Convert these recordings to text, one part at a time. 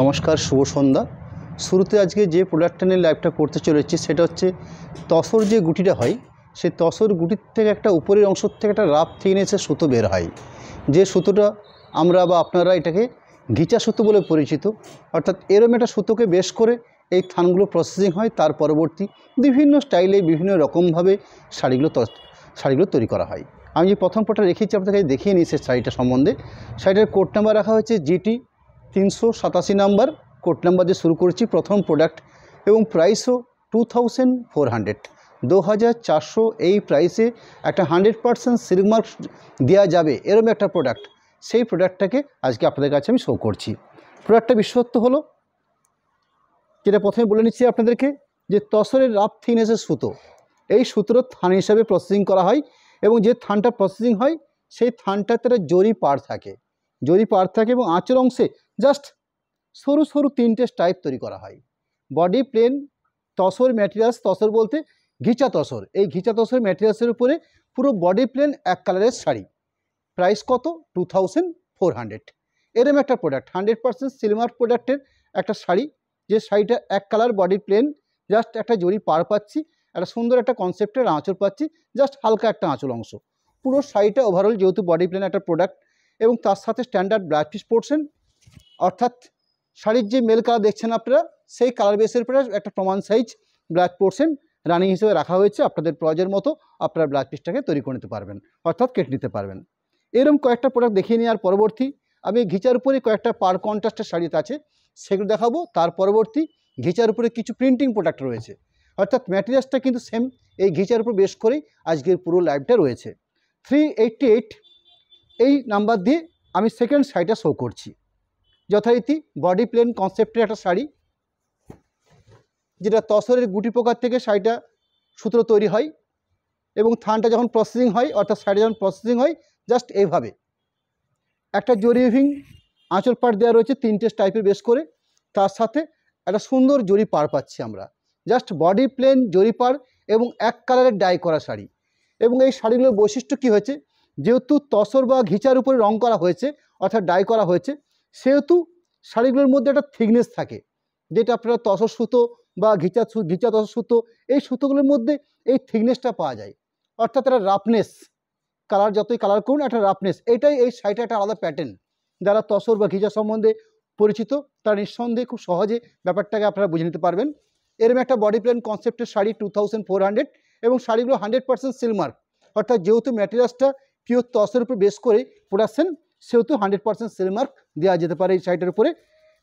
নমস্কার শুভ সন্ধ্যা শুরুতে আজকে যে প্রোডাক্টটা নিয়ে লাইভটা করতে চলেছি সেটা হচ্ছে তসর যে গুটিটা হয় সেই তসর গুটির থেকে একটা উপরের অংশ থেকে একটা রাফ নিয়েছে সুতো বের হয় যে সুতোটা আমরা বা আপনারা এটাকে ঘিচা সুতো বলে পরিচিত অর্থাৎ এরম একটা সুতোকে বেশ করে এই থানগুলো প্রসেসিং হয় তার পরবর্তী বিভিন্ন স্টাইলে বিভিন্ন রকমভাবে শাড়িগুলো শাড়িগুলো তৈরি করা হয় আমি যে প্রথম পটা রেখেছি আপনাকে দেখিয়ে নিয়েছি সেই শাড়িটা সম্বন্ধে শাড়িটার কোড নাম্বার রাখা হয়েছে জিটি তিনশো সাতাশি নাম্বার কোট নাম্বার দিয়ে শুরু করছি প্রথম প্রোডাক্ট এবং প্রাইসও টু থাউজেন্ড ফোর হান্ড্রেড দু হাজার চারশো এই প্রাইসে একটা হান্ড্রেড পারসেন্ট সিলমার্ক দেওয়া যাবে এরম একটা প্রোডাক্ট সেই প্রোডাক্টটাকে আজকে আপনাদের কাছে আমি শো করছি প্রোডাক্টটা বিশেষত্ব হলো যেটা প্রথমে বলে নিচ্ছি আপনাদেরকে যে তসরের রাফ থিনেসের সুতো এই সুতোর থান হিসাবে প্রসেসিং করা হয় এবং যে থানটা প্রসেসিং হয় সেই থানটাতে জরি পার থাকে যদি পার্ট থাকে এবং আঁচের অংশে জাস্ট সরু সরু তিনটে স্টাইপ তৈরি করা হয় body plain tussar materials tussar বলতে ঘিচা তসর এই ঘিচা তসর ম্যাটেরিয়ালসের উপরে পুরো বডি প্লেন এক কালারের শাড়ি প্রাইস কত টু থাউজেন্ড ফোর হান্ড্রেড এরম একটা প্রোডাক্ট হান্ড্রেড পার্সেন্ট সিলমার প্রোডাক্টের একটা শাড়ি যে শাড়িটা এক কালার বডি প্লেন জাস্ট একটা জরি পার পাচ্ছি একটা সুন্দর একটা কনসেপ্টের আঁচড় পাচ্ছি জাস্ট হালকা একটা আঁচল অংশ পুরো শাড়িটা ওভারঅল যেহেতু বডি প্লেন একটা প্রোডাক্ট এবং তার সাথে স্ট্যান্ডার্ড ব্ল্যাক পিস পড়ছেন অর্থাৎ শাড়ির যে মেল কালার দেখছেন আপনারা সেই কালার বেসের উপরে একটা প্রমাণ সাইজ ব্ল্যাক পড়ছেন রানিং হিসেবে রাখা হয়েছে আপনাদের প্রয়োজের মতো আপনারা ব্ল্যাক পিসটাকে তৈরি করে নিতে পারবেন অর্থাৎ কেটে নিতে পারবেন এরকম কয়েকটা প্রোডাক্ট দেখিয়ে নেওয়ার পরবর্তী আমি ঘিচার উপরে কয়েকটা পার কন্ট্রাস্টের শাড়ি আছে সেগুলো দেখাবো তার পরবর্তী ঘিচার উপরে কিছু প্রিন্টিং প্রোডাক্ট রয়েছে অর্থাৎ ম্যাটেরিয়ালসটা কিন্তু সেম এই ঘিচার উপর বেশ করেই আজকের পুরো লাইভটা রয়েছে থ্রি এইটটি এইট এই নাম্বার দিয়ে আমি সেকেন্ড শাড়িটা শো করছি যথারীতি বডি প্লেন কনসেপ্টের একটা শাড়ি যেটা তসরের গুটি পোকার থেকে শাড়িটা সূত্র তৈরি হয় এবং থানটা যখন প্রসেসিং হয় অর্থাৎ শাড়িটা যখন প্রসেসিং হয় জাস্ট এইভাবে একটা জরি উইভিং আঁচল পাট দেওয়া রয়েছে তিনটে টাইপের বেশ করে তার সাথে একটা সুন্দর জরি পার পাচ্ছি আমরা জাস্ট বডি প্লেন জরি পার এবং এক কালারের ডাই করা শাড়ি এবং এই শাড়িগুলোর বৈশিষ্ট্য কি হয়েছে যেহেতু তসর বা ঘিচার উপরে রং করা হয়েছে অর্থাৎ ডাই করা হয়েছে সেহেতু শাড়িগুলোর মধ্যে একটা থিকনেস থাকে যেটা আপনারা তসর সুতো বা ঘিচা ঘিচা তসর সুতো এই সুতোগুলোর মধ্যে এই থিকনেসটা পাওয়া যায় অর্থাৎ একটা রাফনেস কালার যতই কালার করুন একটা রাফনেস এটাই এই শাড়িটা একটা আলাদা প্যাটার্ন যারা তসর বা ঘিচা সম্বন্ধে পরিচিত তারা নিঃসন্দেহে খুব সহজে ব্যাপারটাকে আপনারা বুঝে নিতে পারবেন এরম একটা বডি প্ল্যান কনসেপ্টের শাড়ি টু এবং শাড়িগুলো হান্ড্রেড পার্সেন্ট সিলমার্ক অর্থাৎ যেহেতু ম্যাটেরিয়ালসটা পিওর তসের উপর বেস করে প্রোডাকশান সেহেতু হান্ড্রেড পার্সেন্ট সেলমার্ক দেওয়া যেতে পারে এই শাড়িটার উপরে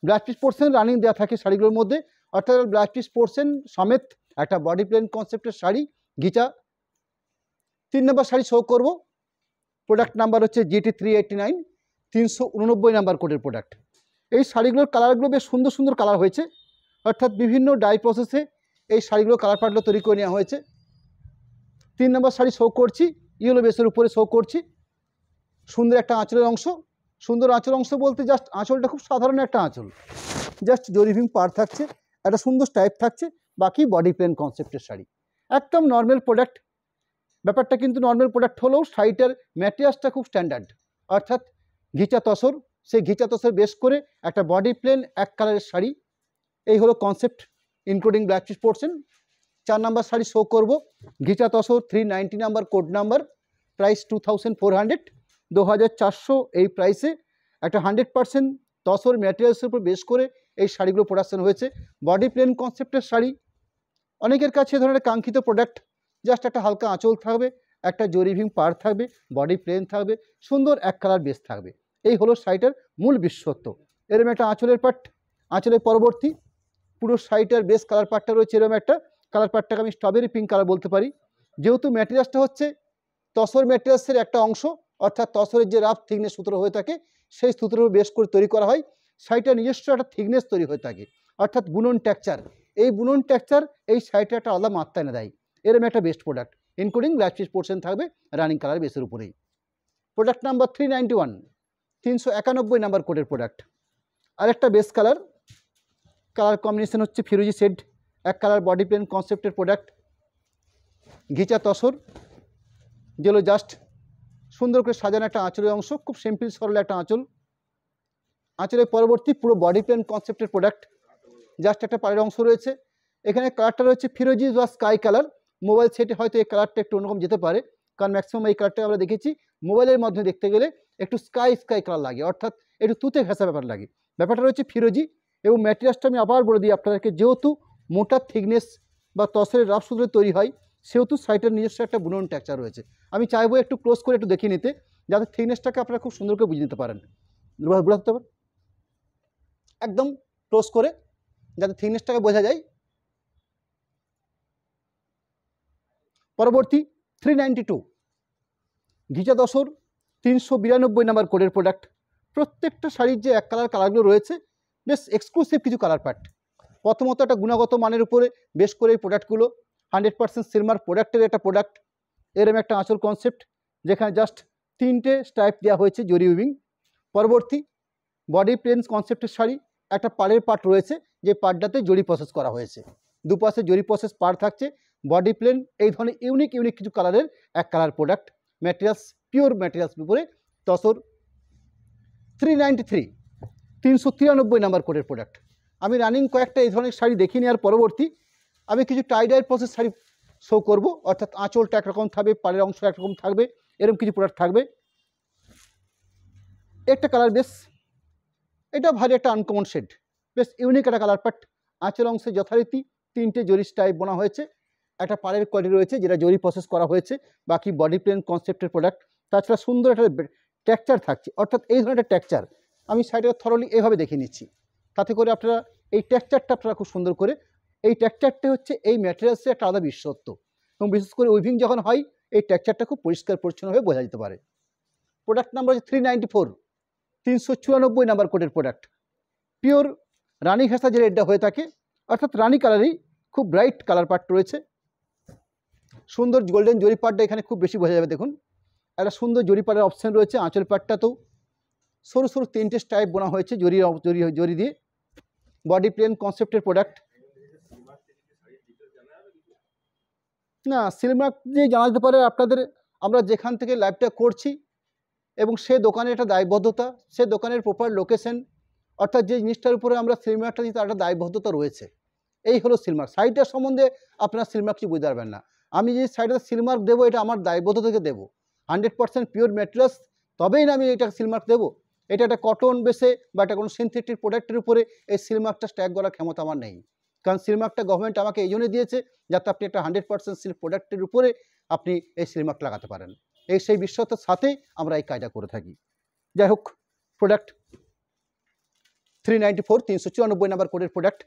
ব্লাউজ পিস পোর্শন রানিং দেওয়া থাকে শাড়িগুলোর মধ্যে অর্থাৎ ব্লাউজ পিস পোর্সেন সমেত একটা বডি প্লেন কনসেপ্টের শাড়ি গিচা তিন নম্বর শাড়ি শো করব প্রোডাক্ট নাম্বার হচ্ছে জিটি থ্রি এইটটি নাইন তিনশো উননব্বই নাম্বার কোডের প্রোডাক্ট এই শাড়িগুলোর কালারগুলো বেশ সুন্দর সুন্দর কালার হয়েছে অর্থাৎ বিভিন্ন ডাই প্রসেসে এই শাড়িগুলো কালার পার্টগুলো তৈরি করে নেওয়া হয়েছে তিন নম্বর শাড়ি শো করছি ইয়েলো বেসের উপরে শো করছি সুন্দর একটা আঁচলের অংশ সুন্দর আঁচল অংশ বলতে জাস্ট আঁচলটা খুব সাধারণ একটা আঁচল জাস্ট জরিভিং পার থাকছে একটা সুন্দর টাইপ থাকছে বাকি বডি প্লেন কনসেপ্টের শাড়ি একদম নর্মাল প্রোডাক্ট ব্যাপারটা কিন্তু নর্মাল প্রোডাক্ট হলেও শাড়িটার ম্যাটেরিয়ালসটা খুব স্ট্যান্ডার্ড অর্থাৎ ঘিচা তসর সেই ঘিচা তসর বেশ করে একটা বডি প্লেন এক কালারের শাড়ি এই হলো কনসেপ্ট ইনক্লুডিং ব্ল্যাক পিস পড়ছেন চার নাম্বার শাড়ি শো করব ঘিচা tussar three ninety number code number price two thousand four hundred দু হাজার চারশো এই প্রাইসে একটা হান্ড্রেড পার্সেন্ট তসর ম্যাটেরিয়ালসের উপর বেশ করে এই শাড়িগুলো প্রোডাকশন হয়েছে বডি প্লেন কনসেপ্টের শাড়ি অনেকের কাছে ধরনের কাঙ্ক্ষিত প্রোডাক্ট জাস্ট একটা হালকা আঁচল থাকবে একটা জরিভিং পার থাকবে বডি প্লেন থাকবে সুন্দর এক কালার বেস থাকবে এই হলো শাড়িটার মূল বিশেষত্ব এরম একটা আঁচলের পাট আঁচলের পরবর্তী পুরো শাড়িটার বেশ কালার পাটটা রয়েছে এরম একটা কালার প্যাডটাকে আমি স্ট্রবেরি পিঙ্ক কালার বলতে পারি যেহেতু ম্যাটেরিয়ালসটা হচ্ছে তসর ম্যাটেরিয়ালসের একটা অংশ অর্থাৎ তসরের যে রাফ থিকনেস সূত্র হয়ে থাকে সেই সূত্র বেশ করে তৈরি করা হয় শাড়িটা নিজস্ব একটা থিকনেস তৈরি হয়ে থাকে অর্থাৎ বুনন ট্যাকচার এই বুনন ট্যাকচার এই শাড়িটা একটা আলাদা মাত্রা এনে দেয় এরম একটা best product including life piece portion থাকবে রানিং কালার বেসের উপরেই product number three ninety one তিনশো একানব্বই নাম্বার কোডের প্রোডাক্ট আরেকটা বেস্ট কালার কালার কম্বিনেশন হচ্ছে ফিরোজি শেড এক কালার বডি প্লেন কনসেপ্টের প্রোডাক্ট ঘিচা তসর যেগুলো জাস্ট সুন্দর করে সাজানো একটা আঁচলের অংশ খুব সিম্পল সরল একটা আঁচল আঁচলের পরবর্তী পুরো বডি প্লেন কনসেপ্টের প্রোডাক্ট জাস্ট একটা পাড়ের অংশ রয়েছে এখানে কালারটা রয়েছে ফিরোজি বা স্কাই কালার মোবাইল সেটে হয়তো এই কালারটা একটু অন্যরকম যেতে পারে কারণ ম্যাক্সিমাম এই কালারটা আমরা দেখেছি মোবাইলের মাধ্যমে দেখতে গেলে একটু স্কাই স্কাই কালার লাগে অর্থাৎ একটু তুতে ঘেঁষা ব্যাপার লাগে ব্যাপারটা রয়েছে ফিরোজি এবং ম্যাটেরিয়ালসটা আমি আবার বলে দিই আপনাদেরকে যেহেতু মোটা থিকনেস বা তসরের রাফ সূত্রে তৈরি হয় সেহেতু সাইটের নিজস্ব একটা বুনন ট্যাকচার রয়েছে আমি চাইবো একটু ক্লোজ করে একটু দেখিয়ে নিতে যাতে থিকনেসটাকে আপনারা খুব সুন্দর করে বুঝে নিতে পারেন বুঝাতে পারেন একদম ক্লোজ করে যাতে থিকনেসটাকে বোঝা যায় পরবর্তী থ্রি নাইনটি টু ঘিচা দশর তিনশো বিরানব্বই নাম্বার কোডের প্রোডাক্ট প্রত্যেকটা শাড়ির যে এক কালার কালারগুলো রয়েছে বেশ এক্সক্লুসিভ কিছু কালার প্যাট প্রথমত একটা গুণগত মানের উপরে বেশ করে এই প্রোডাক্টগুলো হান্ড্রেড পার্সেন্ট সিলমার প্রোডাক্টের একটা প্রোডাক্ট এরম একটা আঁচল কনসেপ্ট যেখানে জাস্ট তিনটে স্টাইপ দেওয়া হয়েছে জরি উইভিং পরবর্তী বডি প্রেন্স কনসেপ্টের শাড়ি একটা পাড়ের পার্ট রয়েছে যে পার্টটাতে জরি প্রসেস করা হয়েছে দুপাশে জরি প্রসেস পার্ট থাকছে বডি প্লেন এই ধরনের ইউনিক ইউনিক কিছু কালারের এক colour product materials pure materials উপরে তসর থ্রি নাইনটি থ্রি তিনশো তিরানব্বই নাম্বার কোডের প্রোডাক্ট আমি রানিং কয়েকটা এই ধরনের শাড়ি দেখি নেওয়ার পরবর্তী আমি কিছু টাইডাইয়ের প্রসেস শাড়ি শো করব অর্থাৎ আঁচলটা একরকম থাকবে পাড়ের অংশ একরকম থাকবে এরকম কিছু প্রোডাক্ট থাকবে একটা কালার বেশ এটা ভারী একটা আনকমন শেড বেশ ইউনিক একটা কালার বাট আঁচল অংশে যথারীতি তিনটে জরি টাইপ বোনা হয়েছে একটা পাড়ের কোয়ালিটি রয়েছে যেটা জরি প্রসেস করা হয়েছে বাকি বডি প্লেন কনসেপ্টের প্রোডাক্ট তাছাড়া সুন্দর একটা ট্যাকচার থাকছে অর্থাৎ এই ধরনের একটা ট্যাকচার আমি শাড়িটা থরলি এভাবে দেখে নিচ্ছি তাতে করে আপনারা এই টেক্সচারটা আপনারা খুব সুন্দর করে এই টেক্সচারটি হচ্ছে এই ম্যাটেরিয়ালসের একটা আলাদা বিশেষত্ব এবং বিশেষ করে উইভিং যখন হয় এই টেক্সচারটা খুব পরিষ্কার পরিচ্ছন্নভাবে বোঝা যেতে পারে প্রোডাক্ট নাম্বার হচ্ছে থ্রি নাইনটি ফোর তিনশো চুরানব্বই নাম্বার কোটের প্রোডাক্ট পিওর রানী ঘাসা যে রেডটা হয়ে থাকে অর্থাৎ রানী কালারই খুব ব্রাইট কালার পার্ট রয়েছে সুন্দর গোল্ডেন জরি পার্টটা এখানে খুব বেশি বোঝা যাবে দেখুন একটা সুন্দর জরি পার্টের অপশান রয়েছে আঁচল পার্টটাতেও সরু সরু তিনটে স্টাইপ বোনা হয়েছে জরি জরি জরি দিয়ে বডি প্লেন কনসেপ্টের প্রোডাক্ট না নিয়ে দিয়ে যেতে পারে আপনাদের আমরা যেখান থেকে লাইভটা করছি এবং সে দোকানের একটা দায়বদ্ধতা সে দোকানের প্রপার লোকেশন অর্থাৎ যে জিনিসটার উপরে আমরা সিনেমার্কটা দিই তার একটা দায়বদ্ধতা রয়েছে এই হলো সিলমার্ক সাইটটার সম্বন্ধে আপনারা সিলমার্কটি বুঝতে পারবেন না আমি যে সাইটটা সিলমার্ক দেবো এটা আমার দায়বদ্ধ থেকে দেবো হান্ড্রেড পার্সেন্ট পিওর ম্যাটেরিয়ালস তবেই না আমি এটা সিলমার্ক দেবো এটা একটা কটন বেসে বা একটা কোনো সিনথেটিক প্রোডাক্টের উপরে এই সিলমার্কটা স্ট্যাক করার ক্ষমতা আমার নেই কারণ সিলমার্কটা গভর্নমেন্ট আমাকে এই জন্য দিয়েছে যাতে আপনি একটা হান্ড্রেড পার্সেন্ট সিল্ক প্রোডাক্টের উপরে আপনি এই সিলমার্ক লাগাতে পারেন এই সেই বিশ্বতার সাথে আমরা এই কাজটা করে থাকি যাই হোক প্রোডাক্ট থ্রি নাইনটি ফোর তিনশো চুরানব্বই নাম্বার কোডের প্রোডাক্ট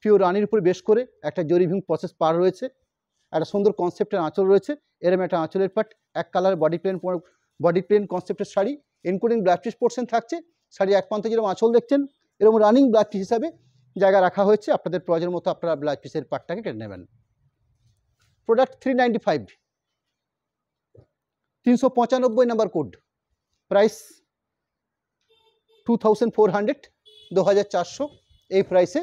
পিওর রানির উপর বেশ করে একটা জরিভিং প্রসেস পার রয়েছে একটা সুন্দর কনসেপ্টের আঁচল রয়েছে এরম একটা আঁচলের পার্ট এক colour body plain body plain কনসেপ্টের sari including blouse piece portion থাকছে শাড়ি এক প্রান্তে যেরকম আঁচল দেখছেন এরকম রানিং ব্লাড পিস হিসাবে জায়গা রাখা হয়েছে আপনাদের প্রয়োজন মতো আপনারা ব্লাড পিসের পার্টটাকে কেটে নেবেন প্রোডাক্ট থ্রি নাইনটি ফাইভ তিনশো পঁচানব্বই number code price two thousand four hundred দু হাজার চারশো এই প্রাইসে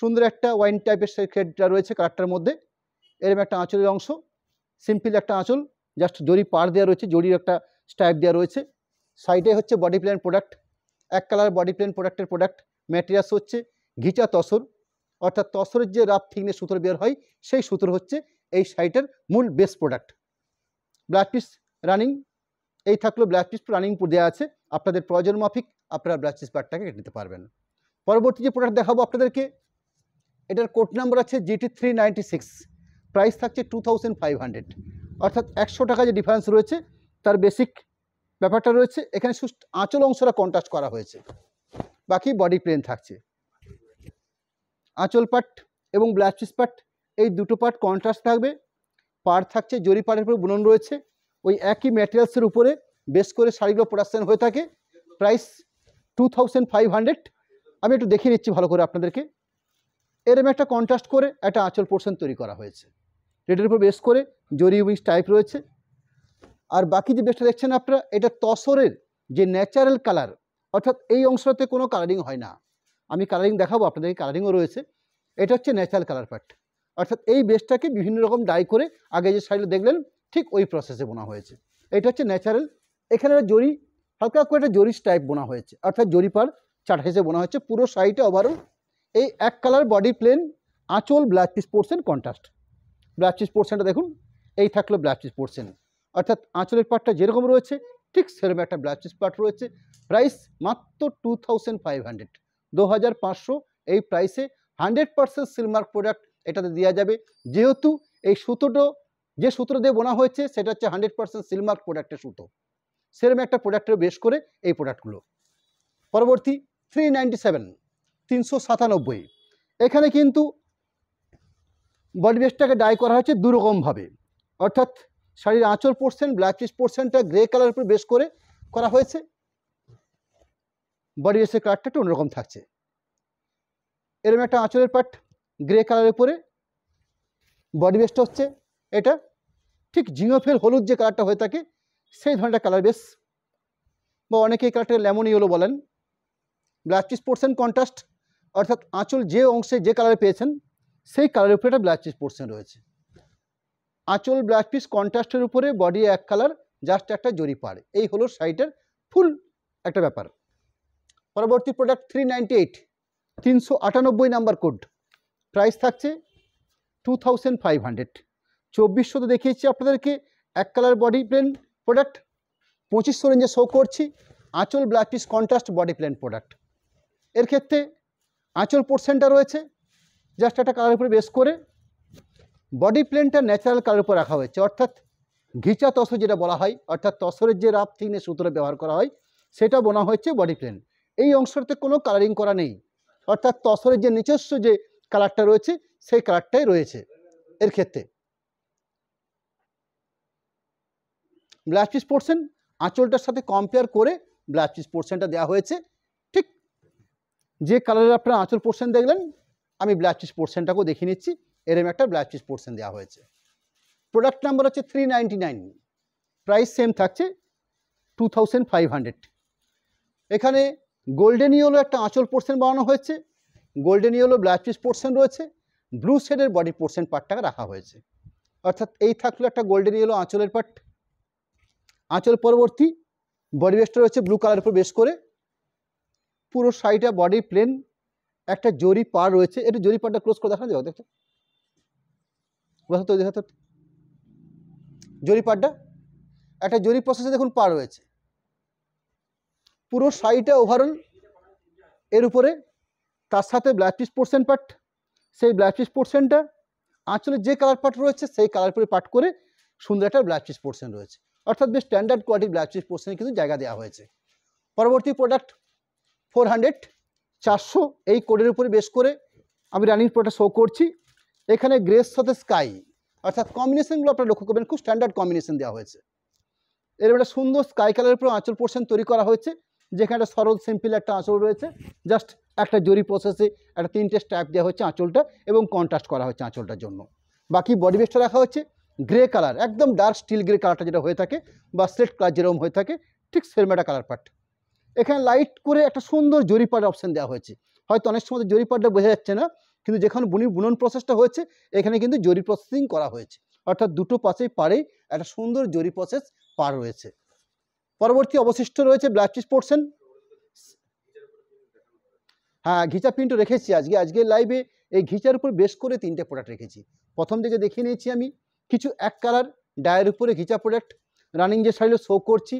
সুন্দর একটা ওয়াইন টাইপের শেডটা রয়েছে কাঠটার মধ্যে এরম একটা আঁচলের অংশ সিম্পল একটা আঁচল জাস্ট জরি পার দেওয়া রয়েছে জরির একটা স্ট্রাইপ দেওয়া রয়েছে সাইডে হচ্ছে বডি প্ল্যান প্রোডাক্ট এক কালার বডি প্ল্যান প্রোডাক্টের প্রোডাক্ট ম্যাটেরিয়ালস হচ্ছে ঘিচা তসর অর্থাৎ তসরের যে রাফ থিকনেস সুতোর বের হয় সেই সুতোর হচ্ছে এই সাইটের মূল base product blouse piece running এই থাকলো ব্লাড পিস রানিং দেওয়া আছে আপনাদের প্রয়োজন মাফিক আপনারা ব্লাড পিস পার্টটাকে কেটে নিতে পারবেন পরবর্তী যে প্রোডাক্ট দেখাবো আপনাদেরকে এটার কোড নাম্বার আছে GT three ninety six price থাকছে টু থাউজেন্ড ফাইভ হান্ড্রেড অর্থাৎ একশো টাকা যে ডিফারেন্স রয়েছে তার বেসিক ব্যাপারটা রয়েছে এখানে সুস্থ আঁচল অংশটা কন্ট্রাস্ট করা হয়েছে বাকি বডি প্লেন থাকছে আঁচল পাট এবং ব্লাস্টিস পিস পাট এই দুটো পার্ট কন্ট্রাস্ট থাকবে পার্ট থাকছে জরি পাটের উপর বুনন রয়েছে ওই একই ম্যাটেরিয়ালসের উপরে বেস করে শাড়িগুলো প্রোডাকশান হয়ে থাকে প্রাইস টু আমি একটু দেখিয়ে নিচ্ছি ভালো করে আপনাদেরকে এরম একটা কন্ট্রাস্ট করে একটা আঁচল পোর্শন তৈরি করা হয়েছে রেটের উপর বেশ করে জরি উইংস টাইপ রয়েছে আর বাকি যে বেস্টটা দেখছেন আপনারা এটা তসরের যে ন্যাচারাল কালার অর্থাৎ এই অংশটাতে কোনো কালারিং হয় না আমি কালারিং দেখাবো আপনাদের কালারিংও রয়েছে এটা হচ্ছে ন্যাচারাল কালার প্যাট অর্থাৎ এই বেসটাকে বিভিন্ন রকম ডাই করে আগে যে সাইডে দেখলেন ঠিক ওই প্রসেসে বোনা হয়েছে এটা হচ্ছে ন্যাচারাল এখানে জরি হালকা করে একটা জরি টাইপ বোনা হয়েছে অর্থাৎ জরি পার চার হেসে বোনা হয়েছে পুরো সাইডে ওভারও এই এক কালার বডি প্লেন আঁচল blouse piece portion contrast blouse piece পোর্সেনটা দেখুন এই থাকলো ব্লাউজ পিস পড়ছেন অর্থাৎ আঁচলের পাটটা যেরকম রয়েছে ঠিক সেরকম একটা ব্লাড পিস পাট রয়েছে প্রাইস মাত্র টু থাউজেন্ড ফাইভ হান্ড্রেড দু হাজার পাঁচশো এই প্রাইসে হান্ড্রেড পার্সেন্ট সিলমার্ক প্রোডাক্ট এটাতে দেওয়া যাবে যেহেতু এই সুতোটো যে সুতো দিয়ে বোনা হয়েছে সেটা হচ্ছে হান্ড্রেড পার্সেন্ট সিলমার্ক প্রোডাক্টের সুতো সেরকম একটা প্রোডাক্টের বেশ করে এই প্রোডাক্টগুলো পরবর্তী থ্রি নাইনটি সেভেন তিনশো সাতানব্বই এখানে কিন্তু বডি বেসটাকে ডাই করা হয়েছে দুরকমভাবে অর্থাৎ শাড়ির আঁচল পোর্শন ব্লাউজ পিস পোর্শনটা গ্রে কালার উপর বেশ করে করা হয়েছে বডি ড্রেসের কালারটা একটু অন্যরকম থাকছে এরকম একটা আঁচলের পার্ট গ্রে কালারের উপরে বডি বেসটা হচ্ছে এটা ঠিক জিঙ্গোফেল হলুদ যে কালারটা হয়ে থাকে সেই ধরনের কালার বেস বা অনেকে এই কালারটাকে লেমন ইয়েলো বলেন ব্ল্যাক পিস পোর্শন কন্ট্রাস্ট অর্থাৎ আঁচল যে অংশে যে কালারে পেয়েছেন সেই কালারের উপরে একটা ব্ল্যাক পিস পোর্শন রয়েছে আঁচল ব্লাউজ পিস কন্ট্রাস্টের উপরে বডি এক কালার জাস্ট একটা জরি পার এই হলো সাইটের ফুল একটা ব্যাপার পরবর্তী প্রোডাক্ট থ্রি নাইনটি এইট তিনশো আটানব্বই নাম্বার কোড প্রাইস থাকছে টু থাউজেন্ড ফাইভ হান্ড্রেড চব্বিশশো তো দেখিয়েছি আপনাদেরকে এক কালার বডি প্লেন প্রোডাক্ট পঁচিশশো রেঞ্জে শো করছি আঁচল blouse piece contrast body plain product এর ক্ষেত্রে আঁচল পোর্সেনটা রয়েছে জাস্ট একটা কালার উপরে বেস করে বডি প্লেনটা ন্যাচারাল কালার উপর রাখা হয়েছে অর্থাৎ ঘিচা তসর যেটা বলা হয় অর্থাৎ তসরের যে রাফ থিনে সুতরে ব্যবহার করা হয় সেটা বোনা হয়েছে বডি প্লেন এই অংশটাতে কোনো কালারিং করা নেই অর্থাৎ তসরের যে নিজস্ব যে কালারটা রয়েছে সেই কালারটাই রয়েছে এর ক্ষেত্রে ব্লাউজ পিস পোর্শন আঁচলটার সাথে কম্পেয়ার করে ব্লাউজ পিস পোর্শনটা দেওয়া হয়েছে ঠিক যে কালারের আপনারা আঁচল পোর্শন দেখলেন আমি ব্লাউজ পিস পোর্শনটাকেও দেখিয়ে নিচ্ছি এরম একটা ব্লাউজ পিস পোর্শন দেওয়া হয়েছে প্রোডাক্ট নাম্বার হচ্ছে থ্রি নাইন প্রাইস সেম থাকছে টু ফাইভ হান্ড্রেড এখানে গোল্ডেন ইয়েলো একটা আঁচল পোর্শন বানানো হয়েছে golden yellow blouse piece portion রয়েছে ব্লু শেডের বডি পোর্শন পার্টটাকে রাখা হয়েছে অর্থাৎ এই থাকলো একটা গোল্ডেন ইয়েলো আঁচলের পার্ট আঁচল পরবর্তী বডি বেস্ট রয়েছে ব্লু কালার উপর বেস করে পুরো সাইডটা বডি প্লেন একটা জরি পার রয়েছে একটু জরি পারটা ক্লোজ করে দেখা যাবে দেখতে বাহাত্তর দুহাত্তর জরিপ আড্ডা একটা জরিপ প্রসেসে দেখুন পার হয়েছে পুরো শাড়িটা ওভারঅল এর উপরে তার সাথে ব্লাউজ পিস পোর্শন পার্ট সেই ব্লাউজ পিস পোর্শনটা আঁচলে যে কালার পার্ট রয়েছে সেই কালার পরে পার্ট করে সুন্দর একটা ব্লাউজ পিস পোর্শন রয়েছে অর্থাৎ বেশ স্ট্যান্ডার্ড কোয়ালিটির ব্ল্যাক পিস পোর্শনে কিন্তু জায়গা দেওয়া হয়েছে পরবর্তী প্রোডাক্ট ফোর হান্ড্রেড চারশো এই কোডের উপরে বেশ করে আমি রানিং প্রোডাক্ট শো করছি এখানে গ্রেস সাথে স্কাই অর্থাৎ কম্বিনেশনগুলো আপনারা লক্ষ্য করবেন খুব স্ট্যান্ডার্ড কম্বিনেশন দেওয়া হয়েছে এর একটা মানে সুন্দর স্কাই কালারের উপর আঁচল পোর্শন তৈরি করা হয়েছে যেখানে একটা সরল সিম্পল একটা আঁচল রয়েছে জাস্ট একটা জরি প্রসেসে একটা তিনটে স্ট্যাপ দেওয়া হচ্ছে আঁচলটা এবং কন্ট্রাস্ট করা হয়েছে আঁচলটার জন্য বাকি বডি বেসটা রাখা হচ্ছে গ্রে কালার একদম ডার্ক স্টিল গ্রে কালারটা যেটা হয়ে থাকে বা স্লেট কালার যেরকম হয়ে থাকে ঠিক সেরম একটা কালার পার্ট এখানে লাইট করে একটা সুন্দর পার্ট অপশান দেওয়া হয়েছে হয়তো অনেক সময় পার্টটা বোঝা যাচ্ছে না কিন্তু যেখানে বুনির বুনন প্রসেসটা হয়েছে এখানে কিন্তু জরি প্রসেসিং করা হয়েছে অর্থাৎ দুটো পাশেই পারে একটা সুন্দর জরি প্রসেস পার রয়েছে পরবর্তী অবশিষ্ট রয়েছে ব্ল্যাকচিস পোর্শন হ্যাঁ ঘিচা প্রিন্টও রেখেছি আজকে আজকে লাইভে এই ঘিচার উপর বেশ করে তিনটে প্রোডাক্ট রেখেছি প্রথম থেকে দেখিয়ে নিয়েছি আমি কিছু এক কালার ডায়ের উপরে ঘিচা প্রোডাক্ট রানিং যে শাড়িগুলো শো করছি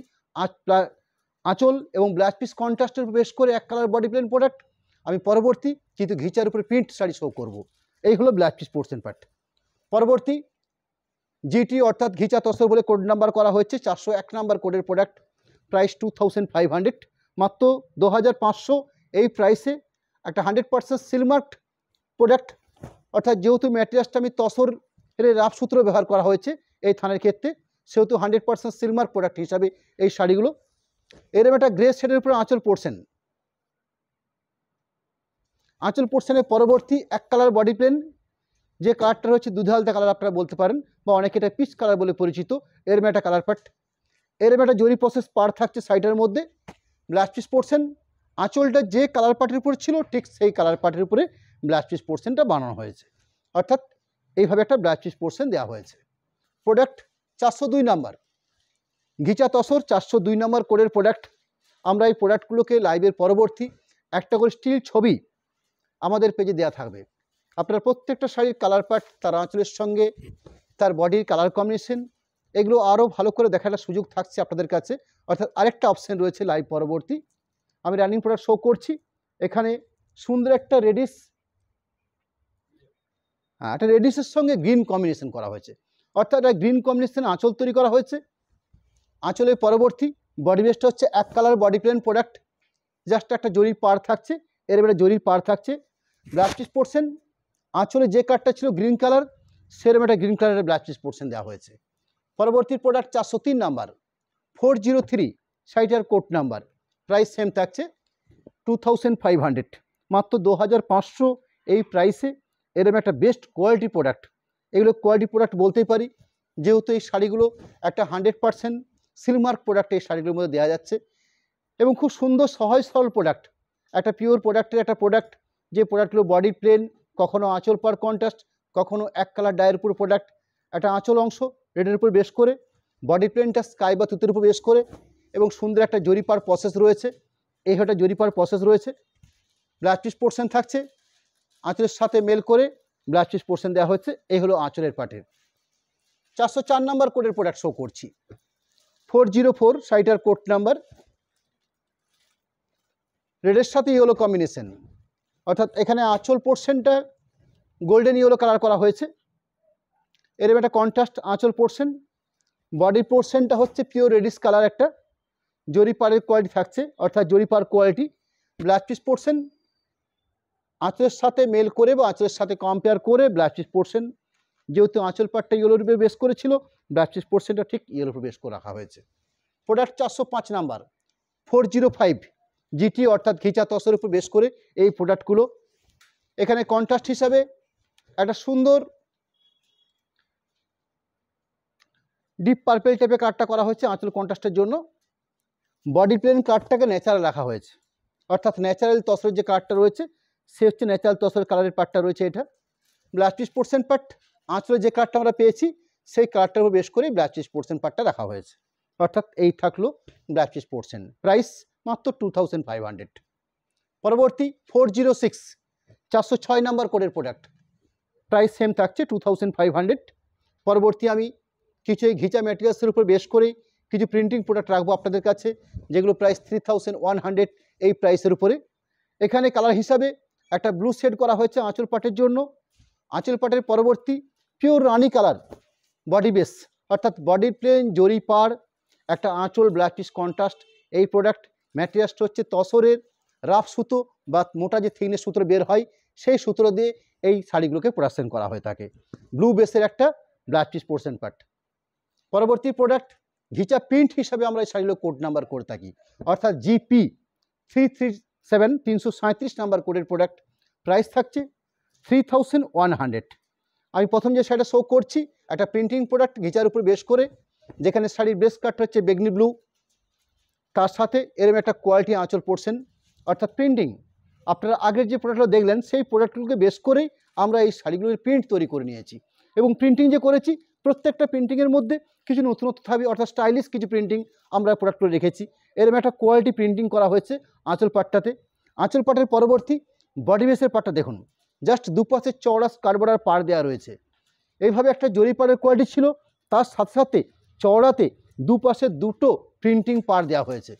আঁচল এবং ব্লাউজ পিস কন্ট্রাস্টের বেশ করে এক কালার বডি প্লেন প্রোডাক্ট আমি পরবর্তী কিন্তু ঘিচার উপরে প্রিন্ট শাড়ি শো করব। এই হলো ব্ল্যাক পিস পোর্সেন পার্ট পরবর্তী জিটি অর্থাৎ ঘিচা তসর বলে কোড নাম্বার করা হয়েছে চারশো এক নাম্বার কোডের product price two thousand five hundred মাত্র দু হাজার পাঁচশো এই প্রাইসে একটা হান্ড্রেড পার্সেন্ট সিলমার্ট প্রোডাক্ট অর্থাৎ যেহেতু ম্যাটেরিয়ালসটা আমি তসর রাফ সূত্র ব্যবহার করা হয়েছে এই থানের ক্ষেত্রে সেহেতু হান্ড্রেড পার্সেন্ট সিলমার্ক প্রোডাক্ট হিসাবে এই শাড়িগুলো এরম একটা গ্রে শেডের উপরে আঁচল পড়ছেন আঁচল পোর্শনের পরবর্তী এক কালার বডি প্লেন যে কালারটা রয়েছে দুধে আলতা কালার আপনারা বলতে পারেন বা অনেকে এটা পিচ কালার বলে পরিচিত এরম একটা কালার প্যাট এরম একটা জরি প্রসেস পার থাকছে সাইডের মধ্যে ব্লাস পিস পোর্শন আঁচলটা যে কালার পার্টির উপরে ছিল ঠিক সেই কালার পার্টির উপরে ব্লাস পিস পোর্শনটা বানানো হয়েছে অর্থাৎ এইভাবে একটা ব্লাস পিস পোর্শন দেওয়া হয়েছে প্রোডাক্ট চারশো দুই নাম্বার ঘিচা তসর চারশো দুই নাম্বার কোডের প্রোডাক্ট আমরা এই প্রোডাক্টগুলোকে লাইভের পরবর্তী একটা করে স্টিল ছবি আমাদের পেজে দেয়া থাকবে আপনার প্রত্যেকটা শাড়ির কালার পার্ট তার আঁচলের সঙ্গে তার বডির কালার কম্বিনেশন এগুলো আরও ভালো করে দেখার সুযোগ থাকছে আপনাদের কাছে অর্থাৎ আরেকটা অপশান রয়েছে লাইভ পরবর্তী আমি রানিং প্রোডাক্ট শো করছি এখানে সুন্দর একটা রেডিস হ্যাঁ একটা রেডিসের সঙ্গে গ্রিন কম্বিনেশন করা হয়েছে অর্থাৎ একটা গ্রিন কম্বিনেশন আঁচল তৈরি করা হয়েছে আঁচলের পরবর্তী বডি বেস্ট হচ্ছে এক colour body plain product just একটা জরির পার থাকছে এর এবারে জরির পার থাকছে ব্লাস্টিস পোর্শন আঁচলে যে কার্ডটা ছিল গ্রিন কালার সেরম একটা গ্রিন কালারের ব্লাস্টিস পোর্শন দেওয়া হয়েছে পরবর্তী প্রোডাক্ট চারশো তিন নাম্বার ফোর জিরো থ্রি সাইটার কোড নাম্বার প্রাইস সেম থাকছে টু থাউজেন্ড ফাইভ হান্ড্রেড মাত্র দু হাজার পাঁচশো এই প্রাইসে এরম একটা বেস্ট কোয়ালিটি প্রোডাক্ট এগুলো কোয়ালিটি প্রোডাক্ট বলতেই পারি যেহেতু এই শাড়িগুলো একটা হান্ড্রেড পারসেন্ট সিলমার্ক প্রোডাক্ট এই শাড়িগুলোর মধ্যে দেওয়া যাচ্ছে এবং খুব সুন্দর সহজ সরল প্রোডাক্ট একটা পিওর প্রোডাক্টের একটা প্রোডাক্ট যে প্রোডাক্টগুলো বডি প্লেন কখনো আঁচল পার কন্ট্রাস্ট কখনো এক কালার ডায়ের উপর প্রোডাক্ট একটা আঁচল অংশ রেডের উপর বেশ করে বডি প্লেনটা স্কাই বা তুতের উপর বেশ করে এবং সুন্দর একটা জরিপার প্রসেস রয়েছে এই একটা জরিপার প্রসেস রয়েছে ব্লাড পিস পোর্শন থাকছে আঁচলের সাথে মেল করে ব্লাড পিস পোর্শন দেওয়া হয়েছে এই হলো আঁচলের পাটের চারশো চার নাম্বার কোডের প্রোডাক্ট শো করছি ফোর জিরো ফোর সাইটার কোড নাম্বার রেডের সাথে ইয়েলো কম্বিনেশন অর্থাৎ এখানে আঁচল পোর্শনটা গোল্ডেন ইয়েলো কালার করা হয়েছে এরকম একটা কন্ট্রাস্ট আঁচল পোর্শন বডির পোর্শনটা হচ্ছে পিওর রেডিস কালার একটা জরিপারের কোয়ালিটি থাকছে অর্থাৎ জরিপার কোয়ালিটি ব্লাউজ পিস পোর্শন আঁচলের সাথে মেল করে বা আঁচলের সাথে কম্পেয়ার করে ব্লাউজ পিস পোর্শন যেহেতু আঁচল পাটটা ইয়েলো উপরে বেস করেছিল ব্লাউজ পিস পোর্শনটা ঠিক ইয়েলো উপরে বেস করে রাখা হয়েছে প্রোডাক্ট চারশো পাঁচ নাম্বার ফোর জিরো ফাইভ জিটি অর্থাৎ ঘিচা তসের উপর বেশ করে এই প্রোডাক্টগুলো এখানে কন্ট্রাস্ট হিসাবে একটা সুন্দর ডিপ পার্পেল টাইপের কাটটা করা হয়েছে আঁচল কন্ট্রাস্টের জন্য বডি প্লেন কাটটাকে ন্যাচারাল রাখা হয়েছে অর্থাৎ ন্যাচারাল তসরের যে কাটটা রয়েছে সে হচ্ছে ন্যাচারাল তসরের কালারের পার্টটা রয়েছে এটা ব্লাস্টিস পোর্সেন পার্ট আঁচলের যে কাটটা আমরা পেয়েছি সেই কাটটার উপর বেশ করে ব্লাস্টিস পোর্সেন পার্টটা রাখা হয়েছে অর্থাৎ এই থাকলো ব্লাস্টিস পোর্সেন প্রাইস মাত্র টু থাউজেন্ড ফাইভ হান্ড্রেড পরবর্তী ফোর জিরো সিক্স চারশো ছয় নম্বর কোডের প্রোডাক্ট প্রাইস সেম থাকছে টু থাউজেন্ড ফাইভ হান্ড্রেড পরবর্তী আমি কিছু এই ঘিচা ম্যাটেরিয়ালসের উপর বেশ করে কিছু প্রিন্টিং প্রোডাক্ট রাখবো আপনাদের কাছে যেগুলো price three thousand one hundred এই প্রাইসের উপরে এখানে কালার হিসাবে একটা ব্লু শেড করা হয়েছে আঁচল পাটের জন্য আঁচল পাটের পরবর্তী পিওর রানি কালার বডি বেস অর্থাৎ বডি প্লেন জরি পাড় একটা আঁচল পিস কন্ট্রাস্ট এই প্রোডাক্ট ম্যাটেরিয়ালসটা হচ্ছে তসরের রাফ সুতো বা মোটা যে থিকনেস সুতো বের হয় সেই সূত্র দিয়ে এই শাড়িগুলোকে প্রোডাকশন করা হয়ে থাকে ব্লু বেসের একটা ব্লাড পিস পোর্শন পার্ট পরবর্তী প্রোডাক্ট ঘিচা প্রিন্ট হিসাবে আমরা এই শাড়িগুলো কোড নাম্বার করে থাকি অর্থাৎ জিপি থ্রি থ্রি সেভেন তিনশো সাঁত্রিশ নাম্বার কোডের প্রোডাক্ট প্রাইস থাকছে থ্রি থাউজেন্ড ওয়ান হান্ড্রেড আমি প্রথম যে শাড়িটা শো করছি একটা প্রিন্টিং প্রোডাক্ট ঘিচার উপর বেশ করে যেখানে শাড়ির বেস কাট হচ্ছে বেগনি ব্লু তার সাথে এরম একটা কোয়ালিটি আঁচল পড়ছেন অর্থাৎ প্রিন্টিং আপনারা আগের যে প্রোডাক্টগুলো দেখলেন সেই প্রোডাক্টগুলোকে বেস করেই আমরা এই শাড়িগুলোর প্রিন্ট তৈরি করে নিয়েছি এবং প্রিন্টিং যে করেছি প্রত্যেকটা প্রিন্টিংয়ের মধ্যে কিছু নতুনত্ব থাকবে অর্থাৎ স্টাইলিশ কিছু প্রিন্টিং আমরা প্রোডাক্টগুলো রেখেছি এরম একটা কোয়ালিটি প্রিন্টিং করা হয়েছে আঁচল পাটটাতে আঁচল পাটের পরবর্তী বডি বেসের পাটটা দেখুন জাস্ট দুপাশে চওড়া কার্বোর্ডার পার দেওয়া রয়েছে এইভাবে একটা জরি পাড়ের কোয়ালিটি ছিল তার সাথে সাথে চওড়াতে দুপাশে দুটো প্রিন্টিং পার দেওয়া হয়েছে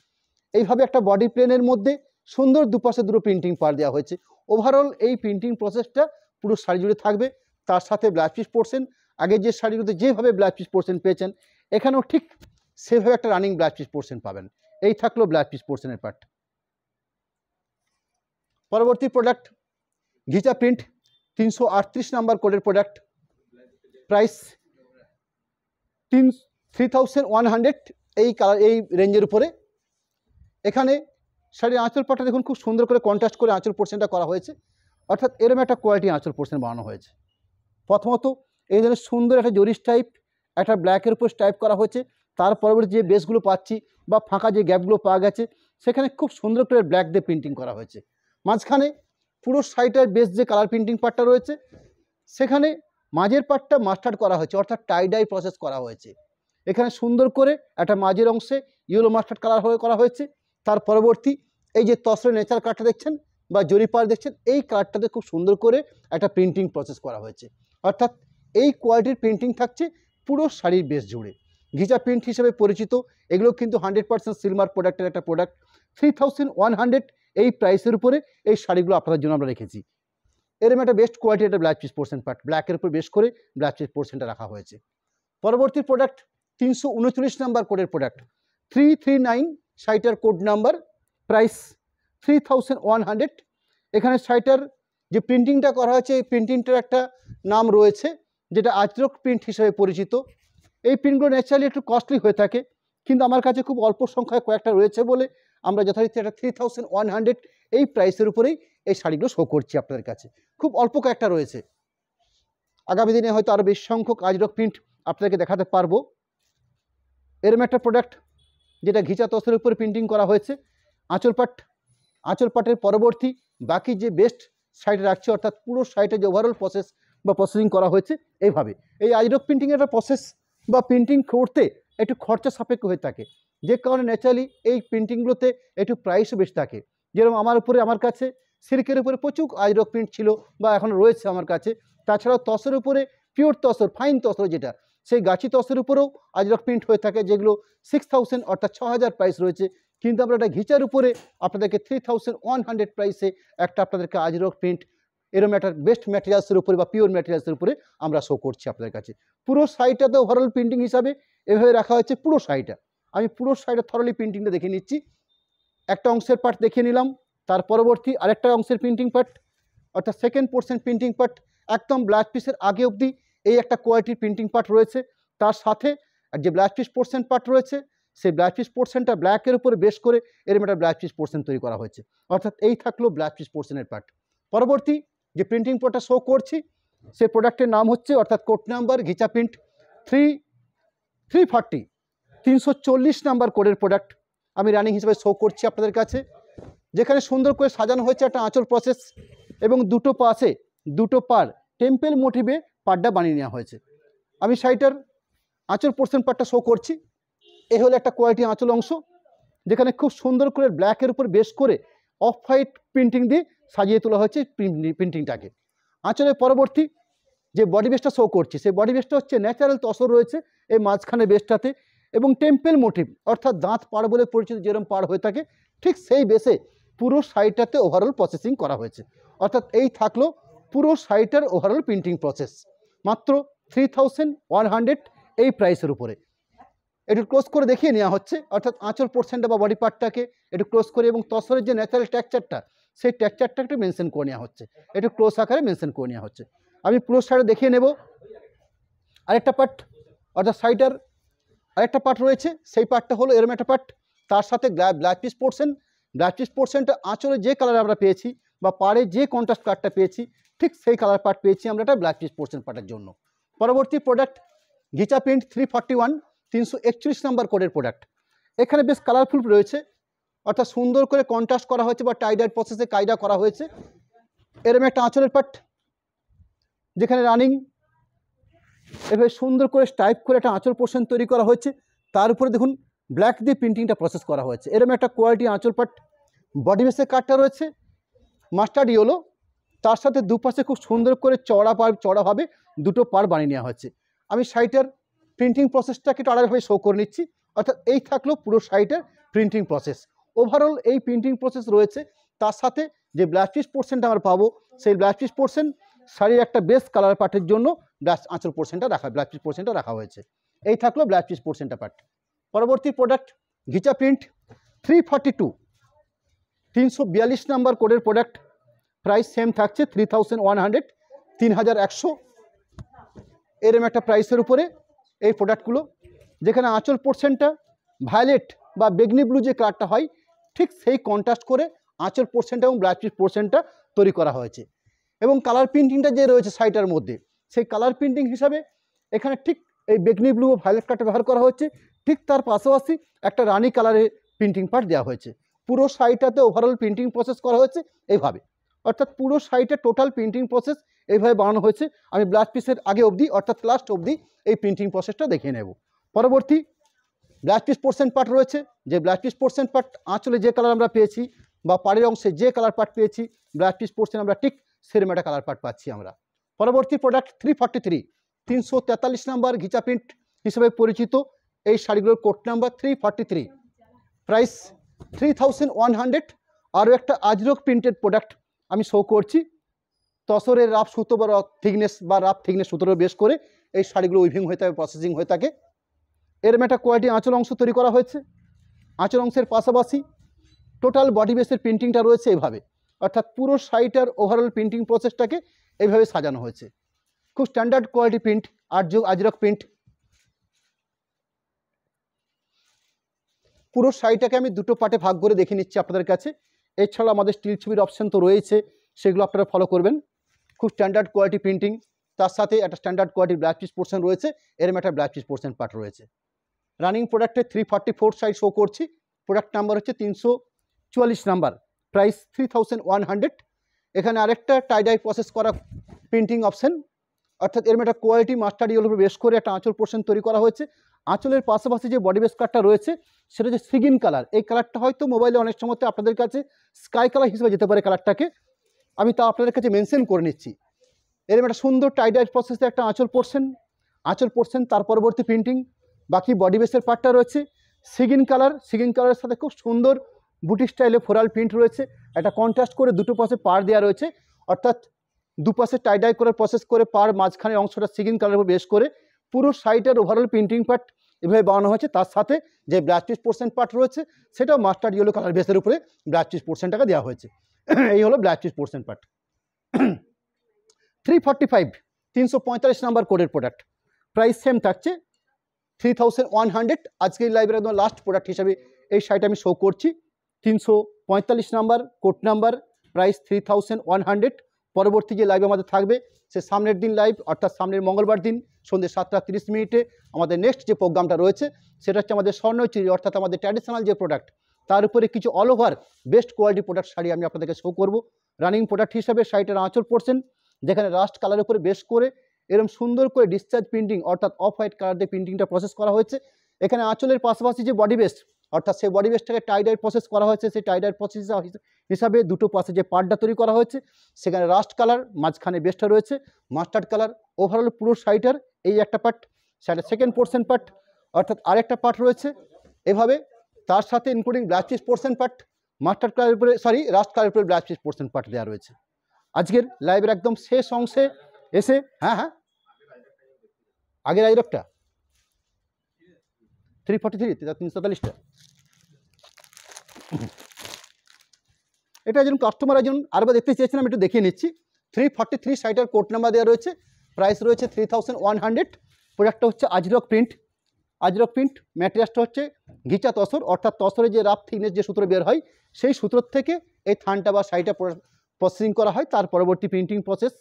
এইভাবে একটা বডি প্লেনের মধ্যে সুন্দর দুপাশে দুটো প্রিন্টিং পার দেওয়া হয়েছে ওভারঅল এই প্রিন্টিং প্রসেসটা পুরো শাড়ি জুড়ে থাকবে তার সাথে ব্লাউজ পিস পরছেন আগে যে শাড়িগুলোতে যেভাবে ব্লাউজ পিস পরছেন পেয়েছেন এখানেও ঠিক সেভাবে একটা রানিং ব্লাউজ পিস পরছেন পাবেন এই থাকলো ব্লাউজ পিস পোর্শনের পার্ট পরবর্তী প্রোডাক্ট ঘিচা প্রিন্ট তিনশো আটত্রিশ নাম্বার কোডের প্রোডাক্ট প্রাইস তিন থ্রি থাউজেন্ড ওয়ান হান্ড্রেড এই কালার এই রেঞ্জের উপরে এখানে শাড়ির আঁচল পাটটা দেখুন খুব সুন্দর করে কন্ট্রাস্ট করে আঁচল পোর্শনটা করা হয়েছে অর্থাৎ এরম একটা কোয়ালিটি আঁচল পোর্শন বানানো হয়েছে প্রথমত এই ধরনের সুন্দর একটা জরিস টাইপ একটা ব্ল্যাকের উপর টাইপ করা হয়েছে তার পরবর্তী যে বেসগুলো পাচ্ছি বা ফাঁকা যে গ্যাপগুলো পাওয়া গেছে সেখানে খুব সুন্দর করে ব্ল্যাক দিয়ে প্রিন্টিং করা হয়েছে মাঝখানে পুরো সাইডের বেস যে কালার প্রিন্টিং পার্টটা রয়েছে সেখানে মাঝের পার্টটা মাস্টার্ড করা হয়েছে অর্থাৎ টাইডাই প্রসেস করা হয়েছে এখানে সুন্দর করে একটা মাঝের অংশে ইয়েলো মাস্টার্ড কালার হয়ে করা হয়েছে তার পরবর্তী এই যে তসরে নেচার কার্ডটা দেখছেন বা জরিপার দেখছেন এই কার্ডটাতে খুব সুন্দর করে একটা প্রিন্টিং প্রসেস করা হয়েছে অর্থাৎ এই কোয়ালিটির প্রিন্টিং থাকছে পুরো শাড়ির বেশ জুড়ে ঘিচা প্রিন্ট হিসেবে পরিচিত এগুলো কিন্তু হান্ড্রেড পার্সেন্ট সিলমার প্রোডাক্টের একটা product three thousand one hundred এই প্রাইসের উপরে এই শাড়িগুলো আপনাদের জন্য আমরা রেখেছি এরম একটা বেস্ট কোয়ালিটি একটা ব্ল্যাক পিস পোর্সেন্ট পার্ট ব্ল্যাকের উপর বেশ করে ব্ল্যাক পিস পোর্সেন্টটা রাখা হয়েছে পরবর্তী প্রোডাক্ট তিনশো উনচল্লিশ নাম্বার কোডের প্রোডাক্ট থ্রি থ্রি নাইন সাইটার code number price three thousand one hundred এখানে সাইটার যে প্রিন্টিংটা করা হয়েছে এই প্রিন্টিংটার একটা নাম রয়েছে যেটা আচরক প্রিন্ট হিসেবে পরিচিত এই প্রিন্টগুলো ন্যাচারালি একটু কস্টলি হয়ে থাকে কিন্তু আমার কাছে খুব অল্প সংখ্যায় কয়েকটা রয়েছে বলে আমরা যথারীতি একটা থ্রি থাউজেন্ড ওয়ান হান্ড্রেড এই প্রাইসের উপরেই এই শাড়িগুলো শো করছি আপনাদের কাছে খুব অল্প কয়েকটা রয়েছে আগামী দিনে হয়তো আরও বেশ সংখ্যক আজরক প্রিন্ট আপনাদেরকে দেখাতে পারবো এরম একটা প্রোডাক্ট যেটা ঘিচা তসরের উপরে প্রিন্টিং করা হয়েছে আঁচলপাট আঁচলপাটের পরবর্তী বাকি যে বেস্ট সাইড রাখছে অর্থাৎ পুরো সাইটে যে ওভারঅল প্রসেস বা প্রসেসিং করা হয়েছে এইভাবে এই আইরক প্রিন্টিংয়ের একটা প্রসেস বা প্রিন্টিং করতে একটু খরচা সাপেক্ষ হয়ে থাকে যে কারণে ন্যাচারালি এই প্রিন্টিংগুলোতে একটু প্রাইসও বেশি থাকে যেরকম আমার উপরে আমার কাছে সিল্কের উপরে প্রচুর আইরক প্রিন্ট ছিল বা এখন রয়েছে আমার কাছে তাছাড়াও তসের উপরে পিওর তসর ফাইন তসর যেটা সেই গাছি তসের উপরেও আজরক প্রিন্ট হয়ে থাকে যেগুলো সিক্স থাউজেন্ড অর্থাৎ ছ হাজার প্রাইস রয়েছে কিন্তু আমরা একটা ঘিচার উপরে আপনাদেরকে থ্রি থাউজেন্ড ওয়ান হান্ড্রেড প্রাইসে একটা আপনাদেরকে আজরক প্রিন্ট এরম একটা বেস্ট ম্যাটেরিয়ালসের উপরে বা পিওর ম্যাটেরিয়ালসের উপরে আমরা শো করছি আপনাদের কাছে পুরো সাইডটা তো ওভারঅল প্রিন্টিং হিসাবে এভাবে রাখা হয়েছে পুরো সাইডটা আমি পুরো সাইডে থরলি প্রিন্টিংটা দেখে নিচ্ছি একটা অংশের পার্ট দেখে নিলাম তার পরবর্তী আরেকটা অংশের প্রিন্টিং পার্ট অর্থাৎ সেকেন্ড পোর্শন প্রিন্টিং পার্ট একদম ব্লাস্ট পিসের আগে অবধি এই একটা কোয়ালিটির প্রিন্টিং পার্ট রয়েছে তার সাথে যে ব্ল্যাক পিস পোর্সেন্ট পার্ট রয়েছে সেই ব্ল্যাক পিস পোর্শনটা ব্ল্যাকের উপরে বেশ করে এরম একটা ব্ল্যাক পিস পোর্শন তৈরি করা হয়েছে অর্থাৎ এই থাকলো ব্ল্যাক পিস পোর্সেনের পার্ট পরবর্তী যে প্রিন্টিং পার্টটা শো করছি সেই প্রোডাক্টের নাম হচ্ছে অর্থাৎ কোড নাম্বার ঘিচা প্রিন্ট থ্রি থ্রি ফার্টি তিনশো চল্লিশ নাম্বার কোডের প্রোডাক্ট আমি রানিং হিসেবে শো করছি আপনাদের কাছে যেখানে সুন্দর করে সাজানো হয়েছে একটা আঁচল প্রসেস এবং দুটো পাশে দুটো পার টেম্পেল মোটিভে পাটটা বানিয়ে নেওয়া হয়েছে আমি শাড়িটার আঁচল পোর্শন পাটটা শো করছি এ হলো একটা কোয়ালিটি আঁচল অংশ যেখানে খুব সুন্দর করে ব্ল্যাকের উপর বেশ করে অফ হোয়াইট প্রিন্টিং দিয়ে সাজিয়ে তোলা হয়েছে প্রিন্টিংটাকে আঁচলের পরবর্তী যে বডি বেসটা শো করছি সেই বডি বেসটা হচ্ছে ন্যাচারাল তসর রয়েছে এই মাঝখানে বেসটাতে এবং টেম্পেল মোটিভ অর্থাৎ দাঁত পাড় বলে পরিচিত যেরকম পাড় হয়ে থাকে ঠিক সেই বেসে পুরো সাইডটাতে ওভারঅল প্রসেসিং করা হয়েছে অর্থাৎ এই থাকলো পুরো সাইডটার ওভারঅল প্রিন্টিং প্রসেস মাত্র থ্রি থাউজেন্ড ওয়ান হান্ড্রেড এই প্রাইসের উপরে একটু ক্লোজ করে দেখিয়ে নেওয়া হচ্ছে অর্থাৎ আঁচল পোর্শনটা বা বডি পার্টটাকে একটু ক্লোজ করে এবং তসরের যে ন্যাচারাল ট্যাকচারটা সেই ট্যাকচারটা একটু মেনশন করে নেওয়া হচ্ছে একটু ক্লোজ আকারে মেনশন করে নেওয়া হচ্ছে আমি পুরো সাইডে দেখিয়ে নেব আরেকটা পার্ট অর্থাৎ সাইডার আরেকটা পার্ট রয়েছে সেই পার্টটা হলো এরম একটা পার্ট তার সাথে blouse piece portion blouse piece পোর্শনটা আঁচলে যে কালার আমরা পেয়েছি বা পাড়ে যে কন্ট্রাস্ট কার্ডটা পেয়েছি ঠিক সেই কালার পার্ট পেয়েছি আমরা এটা ব্ল্যাক পিস পোর্শন পার্টের জন্য পরবর্তী প্রোডাক্ট গিচা প্রিন্ট থ্রি ফর্টি ওয়ান তিনশো একচল্লিশ নাম্বার কোডের প্রোডাক্ট এখানে বেশ কালারফুল রয়েছে অর্থাৎ সুন্দর করে কন্ট্রাস্ট করা হয়েছে বা টাইডার প্রসেসে কায়দা করা হয়েছে এরম একটা আঁচলের পার্ট যেখানে রানিং এভাবে সুন্দর করে স্টাইপ করে একটা আঁচল পোর্শন তৈরি করা হয়েছে তার উপরে দেখুন ব্ল্যাক দিয়ে প্রিন্টিংটা প্রসেস করা হয়েছে এরম একটা কোয়ালিটি আঁচল পার্ট বডি বেসের কাঠটা রয়েছে মাস্টার্ড ইয়েলো তার সাথে দুপাশে খুব সুন্দর করে চড়া পার চড়াভাবে দুটো পার বানিয়ে নেওয়া হয়েছে আমি শাড়িটার প্রিন্টিং প্রসেসটাকে একটু আড়াইভাবে শো করে নিচ্ছি অর্থাৎ এই থাকলো পুরো শাড়িটার প্রিন্টিং প্রসেস ওভারঅল এই প্রিন্টিং প্রসেস রয়েছে তার সাথে যে ব্লাউজ পোর্শনটা আমরা পাবো সেই ব্লাউজ পোর্শন শাড়ির একটা বেস্ট কালার পার্টের জন্য ব্লাস আঁচল পোর্শনটা রাখা ব্লাউজ পোর্শনটা রাখা হয়েছে এই থাকলো ব্লাউজ পোর্শনটা পার্ট পরবর্তী প্রোডাক্ট ঘিচা প্রিন্ট থ্রি ফর্টি টু তিনশো বিয়াল্লিশ নাম্বার কোডের প্রোডাক্ট প্রাইস সেম থাকছে থ্রি থাউজেন্ড ওয়ান হান্ড্রেড তিন হাজার একশো এরম একটা প্রাইসের উপরে এই প্রোডাক্টগুলো যেখানে আঁচল পোর্শনটা ভায়োলেট বা বেগনি ব্লু যে কালারটা হয় ঠিক সেই কন্ট্রাস্ট করে আঁচল পোর্শনটা এবং ব্লাউজ পিস পোর্শনটা তৈরি করা হয়েছে এবং কালার প্রিন্টিংটা যে রয়েছে সাইটার মধ্যে সেই কালার প্রিন্টিং হিসাবে এখানে ঠিক এই বেগনি ব্লু ও ভায়োলেট কালারটা ব্যবহার করা হয়েছে ঠিক তার পাশাপাশি একটা রানি কালারের প্রিন্টিং পার্ট দেওয়া হয়েছে পুরো শাড়িটাতে ওভারঅল প্রিন্টিং প্রসেস করা হয়েছে এইভাবে অর্থাৎ পুরো সাইটে টোটাল প্রিন্টিং প্রসেস এইভাবে বানানো হয়েছে আমি ব্লাড পিসের আগে অবধি অর্থাৎ লাস্ট অবধি এই প্রিন্টিং প্রসেসটা দেখে নেব পরবর্তী ব্লাড পিস পোর্সেন্ট পার্ট রয়েছে যে ব্লাড পিস পোর্সেন্ট পার্ট আঁচলে যে কালার আমরা পেয়েছি বা পাড়ের অংশে যে কালার পার্ট পেয়েছি ব্লাড পিস পোর্সেন্ট আমরা ঠিক সেরম একটা কালার পার্ট পাচ্ছি আমরা পরবর্তী প্রোডাক্ট থ্রি ফর্টি থ্রি তিনশো তেতাল্লিশ নাম্বার ঘিচা প্রিন্ট হিসেবে পরিচিত এই শাড়িগুলোর code number three forty three price three thousand one hundred আরও একটা আজরক প্রিন্টেড প্রোডাক্ট আমি শো করছি তসরের রাফ সুতো বা রফ থিকনেস বা রাফ থিকনেস সুতোর বেশ করে এই শাড়িগুলো উইভিং হয়ে থাকে প্রসেসিং হয়ে থাকে এরম একটা কোয়ালিটি আঁচল অংশ তৈরি করা হয়েছে আঁচল অংশের পাশাপাশি টোটাল বডি বেসের প্রিন্টিংটা রয়েছে এভাবে অর্থাৎ পুরো শাড়িটার ওভারঅল প্রিন্টিং প্রসেসটাকে এইভাবে সাজানো হয়েছে খুব স্ট্যান্ডার্ড কোয়ালিটি প্রিন্ট যুগ আজরক প্রিন্ট পুরো শাড়িটাকে আমি দুটো পার্টে ভাগ করে দেখে নিচ্ছি আপনাদের কাছে এছাড়া আমাদের স্টিল ছবির অপশান তো রয়েছে সেগুলো আপনারা ফলো করবেন খুব স্ট্যান্ডার্ড কোয়ালিটি প্রিন্টিং তার সাথে একটা standard quality blouse piece portion রয়েছে এরম একটা ব্ল্যাক পিস পোর্শন পার্ট রয়েছে রানিং প্রোডাক্টে three forty four size show করছি প্রোডাক্ট নাম্বার হচ্ছে তিনশো চুয়াল্লিশ নাম্বার price three thousand one hundred এখানে আরেকটা টাইডাই প্রসেস করা প্রিন্টিং অপশান অর্থাৎ এরম একটা কোয়ালিটি মাস্টার ইয়েলোর বেশ করে একটা আঁচল পোর্শন তৈরি করা হয়েছে আঁচলের পাশাপাশি যে বডি বেস কালারটা রয়েছে সেটা হচ্ছে সিগিন কালার এই কালারটা হয়তো মোবাইলে অনেক সময় আপনাদের কাছে স্কাই কালার হিসেবে যেতে পারে কালারটাকে আমি তা আপনাদের কাছে মেনশন করে নিচ্ছি এরকম একটা সুন্দর টাইডাইট প্রসেসে একটা আঁচল পড়ছেন আঁচল পড়ছেন তার পরবর্তী প্রিন্টিং বাকি বডি বেসের পার্টটা রয়েছে সিগিন কালার সিগিন কালারের সাথে খুব সুন্দর বুটি স্টাইলে ফোরাল প্রিন্ট রয়েছে একটা কন্ট্রাস্ট করে দুটো পাশে পার দেওয়া রয়েছে অর্থাৎ দুপাশে টাইডাই করার প্রসেস করে পার মাঝখানে অংশটা সিগিন কালারের বেশ করে পুরো সাইটের ওভারঅল প্রিন্টিং পার্ট এভাবে বানানো হয়েছে তার সাথে যে ব্লাস্টিস পোর্সেন্ট পার্ট রয়েছে সেটাও মাস্টার ইয়েলো কালার বেসের উপরে ব্লাস্টিস টাকা দেওয়া হয়েছে এই হলো blouse piece portion part three forty five তিনশো পঁয়তাল্লিশ নাম্বার কোডের প্রোডাক্ট প্রাইস সেম থাকছে থ্রি থাউজেন্ড ওয়ান হান্ড্রেড আজকে এই লাইব্রেরি একদম লাস্ট প্রোডাক্ট হিসাবে এই শাড়িটা আমি শো করছি তিনশো পঁয়তাল্লিশ নাম্বার code number price three thousand one hundred পরবর্তী যে লাইভ আমাদের থাকবে সে সামনের দিন লাইভ অর্থাৎ সামনের মঙ্গলবার দিন সন্ধ্যে সাতটা তিরিশ মিনিটে আমাদের নেক্সট যে প্রোগ্রামটা রয়েছে সেটা হচ্ছে আমাদের স্বর্ণচুরি অর্থাৎ আমাদের ট্র্যাডিশনাল যে প্রোডাক্ট তার উপরে কিছু all over best quality product sari আমি আপনাদেরকে শো করব রানিং প্রোডাক্ট হিসাবে শাড়িটার আঁচড় পড়ছেন যেখানে রাস্ট কালার উপরে বেশ করে এরকম সুন্দর করে ডিসচার্জ প্রিন্টিং অর্থাৎ অফ হোয়াইট কালার দিয়ে প্রিন্টিংটা প্রসেস করা হয়েছে এখানে আঁচলের পাশাপাশি যে বডি বেস্ট অর্থাৎ সেই বডি বেসটাকে টাইডাই প্রসেস করা হয়েছে সেই টাইডাই প্রসেস হিসাবে দুটো পাশে যে পার্টটা তৈরি করা হয়েছে সেখানে রাস্ট কালার মাঝখানে বেসটা রয়েছে মাস্টার্ড কালার ওভারঅল পুরো সাইটার এই একটা পার্ট সেটা সেকেন্ড পোর্শন পার্ট অর্থাৎ আরেকটা পার্ট রয়েছে এভাবে তার সাথে including blouse piece portion part mustard কালারের উপরে সরি রাস্ট কালারের উপরে ব্লাস্টিস পোর্শন পার্ট দেওয়া রয়েছে আজকের লাইভের একদম শেষ অংশে এসে হ্যাঁ হ্যাঁ আগের আইরকটা থ্রি ফর্টি থ্রি তিনশো তেতাল্লিশটা এটা একজন কাস্টমার একজন আরেকবার দেখতে চেয়েছিলাম একটু দেখিয়ে নিচ্ছি থ্রি ফর্টি থ্রি সাইটার কোড নাম্বার দেওয়া রয়েছে প্রাইস রয়েছে থ্রি থাউজেন্ড ওয়ান হান্ড্রেড প্রোডাক্টটা হচ্ছে আজরক প্রিন্ট আজরক প্রিন্ট ম্যাটেরিয়ালসটা হচ্ছে ঘিচা তসর অর্থাৎ তসরে যে রাফ থিকনেস যে সূত্র বের হয় সেই সূত্র থেকে এই থানটা বা সাইটা প্রসেসিং করা হয় তার পরবর্তী প্রিন্টিং প্রসেস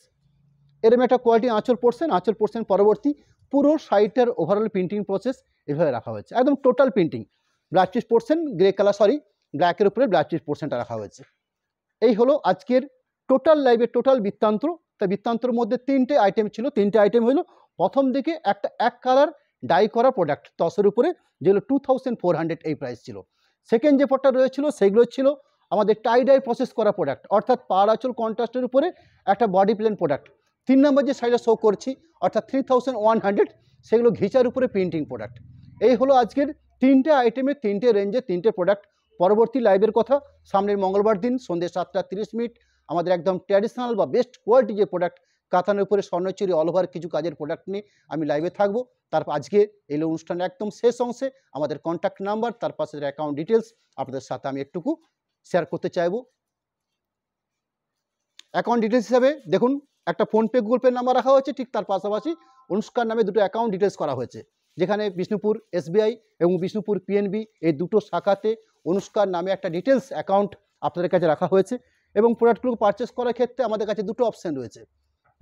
এরম একটা কোয়ালিটি আঁচল পড়ছেন আঁচল পড়ছেন পরবর্তী পুরো সাইটের ওভারঅল প্রিন্টিং প্রসেস এভাবে রাখা হয়েছে একদম total printing blouse piece portion grey colour sorry ব্ল্যাকের উপরে ব্ল্যাক চিস পোর্সেন্টটা রাখা হয়েছে এই হলো আজকের টোটাল লাইভের টোটাল বৃত্তান্ত তা বৃত্তান্তর মধ্যে তিনটে আইটেম ছিল তিনটে আইটেম হলো প্রথম দিকে একটা এক কালার ডাই করা প্রোডাক্ট তসের উপরে যেগুলো টু থাউজেন্ড ফোর হান্ড্রেড এই প্রাইস ছিল সেকেন্ড যে পটটা রয়েছিল সেগুলো ছিল আমাদের টাই ডাই প্রসেস করা প্রোডাক্ট অর্থাৎ পাওয়ার আচল কন্ট্রাস্টের উপরে একটা বডি প্লেন প্রোডাক্ট তিন নম্বর যে শাড়িটা শো করছি অর্থাৎ থ্রি থাউজেন্ড ওয়ান হান্ড্রেড সেগুলো ঘিচার উপরে প্রিন্টিং প্রোডাক্ট এই হলো আজকের তিনটে আইটেমে তিনটে রেঞ্জে তিনটে প্রোডাক্ট পরবর্তী লাইভের কথা সামনের মঙ্গলবার দিন সন্ধ্যে সাতটা তিরিশ মিনিট আমাদের একদম ট্র্যাডিশনাল বা বেস্ট কোয়ালিটি যে প্রোডাক্ট কাতানের উপরে স্বর্ণচুরি অল ওভার কিছু কাজের প্রোডাক্ট নিয়ে আমি লাইভে থাকবো তারপর আজকে এই অনুষ্ঠানের একদম শেষ অংশে আমাদের কন্ট্যাক্ট নাম্বার তার পাশে অ্যাকাউন্ট ডিটেলস আপনাদের সাথে আমি একটুকু শেয়ার করতে চাইব অ্যাকাউন্ট ডিটেলস হিসাবে দেখুন একটা ফোনপে গুগল পে নাম্বার রাখা হয়েছে ঠিক তার পাশাপাশি অনুষ্কার নামে দুটো অ্যাকাউন্ট ডিটেলস করা হয়েছে যেখানে বিষ্ণুপুর এসবিআই এবং বিষ্ণুপুর পিএনবি এই দুটো শাখাতে অনুষ্কার নামে একটা ডিটেলস অ্যাকাউন্ট আপনাদের কাছে রাখা হয়েছে এবং প্রোডাক্টগুলো পারচেস করার ক্ষেত্রে আমাদের কাছে দুটো অপশান রয়েছে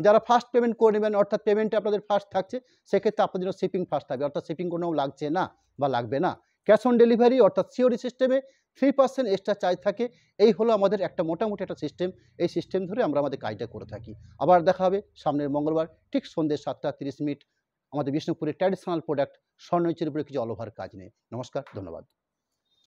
যারা ফার্স্ট পেমেন্ট করে নেবেন অর্থাৎ পেমেন্টে আপনাদের ফার্স্ট থাকছে সেক্ষেত্রে আপনাদের শিপিং ফার্স্ট থাকবে অর্থাৎ শিপিং কোনো লাগছে না বা লাগবে না ক্যাশ অন ডেলিভারি অর্থাৎ সিওরি সিস্টেমে থ্রি পার্সেন্ট এক্সট্রা চার্জ থাকে এই হলো আমাদের একটা মোটামুটি একটা সিস্টেম এই সিস্টেম ধরে আমরা আমাদের কাজটা করে থাকি আবার দেখা হবে সামনের মঙ্গলবার ঠিক সন্ধ্যে সাতটা তিরিশ মিনিট আমাদের বিষ্ণুপুরের ট্র্যাডিশনাল প্রোডাক্ট স্বর্ণচের উপরে কিছু অলভার কাজ নেই নমস্কার ধন্যবাদ